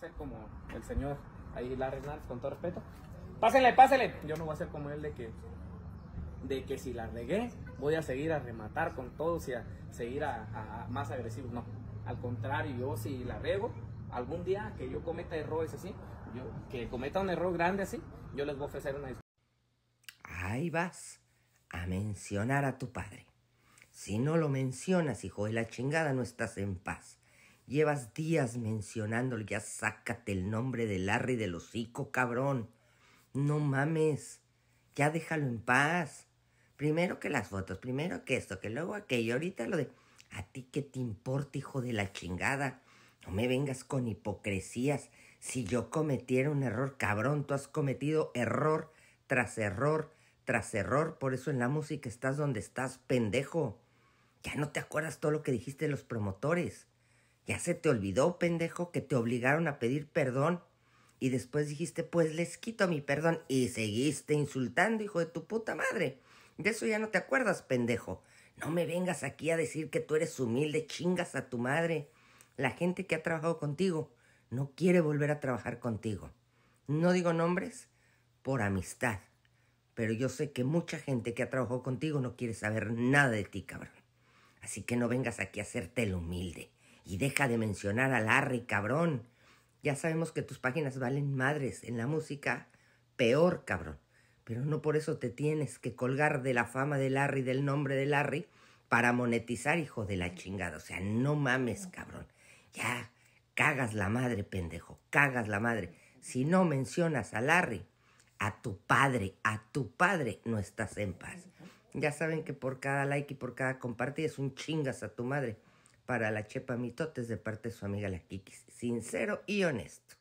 ser como el señor ahí la con todo respeto. Pásenle, pásenle. Yo no voy a ser como él de que, de que si la regué, voy a seguir a rematar con todos y a seguir a, más agresivo. No, al contrario, yo si la rego, algún día que yo cometa errores así, yo, que cometa un error grande así, yo les voy a ofrecer una disculpa. Ahí vas a mencionar a tu padre. Si no lo mencionas, hijo de la chingada, no estás en paz. Llevas días mencionándolo. Ya sácate el nombre de Larry del hocico, cabrón. No mames. Ya déjalo en paz. Primero que las fotos, primero que esto, que luego aquello. Ahorita lo de... ¿A ti qué te importa, hijo de la chingada? No me vengas con hipocresías. Si yo cometiera un error, cabrón, tú has cometido error tras error tras error. Por eso en la música estás donde estás, pendejo. Ya no te acuerdas todo lo que dijiste de los promotores. Ya se te olvidó, pendejo, que te obligaron a pedir perdón. Y después dijiste, pues les quito mi perdón. Y seguiste insultando, hijo de tu puta madre. De eso ya no te acuerdas, pendejo. No me vengas aquí a decir que tú eres humilde, chingas a tu madre. La gente que ha trabajado contigo no quiere volver a trabajar contigo. No digo nombres por amistad, pero yo sé que mucha gente que ha trabajado contigo no quiere saber nada de ti, cabrón. Así que no vengas aquí a hacerte el humilde y deja de mencionar a Larry, cabrón. Ya sabemos que tus páginas valen madres en la música, peor, cabrón. Pero no por eso te tienes que colgar de la fama de Larry, del nombre de Larry, para monetizar, hijo de la chingada. O sea, no mames, cabrón. Ya, cagas la madre, pendejo, cagas la madre. Si no mencionas a Larry, a tu padre, a tu padre no estás en paz. Ya saben que por cada like y por cada compartir es un chingas a tu madre para la Chepa Mitotes de parte de su amiga La Kikis. Sincero y honesto.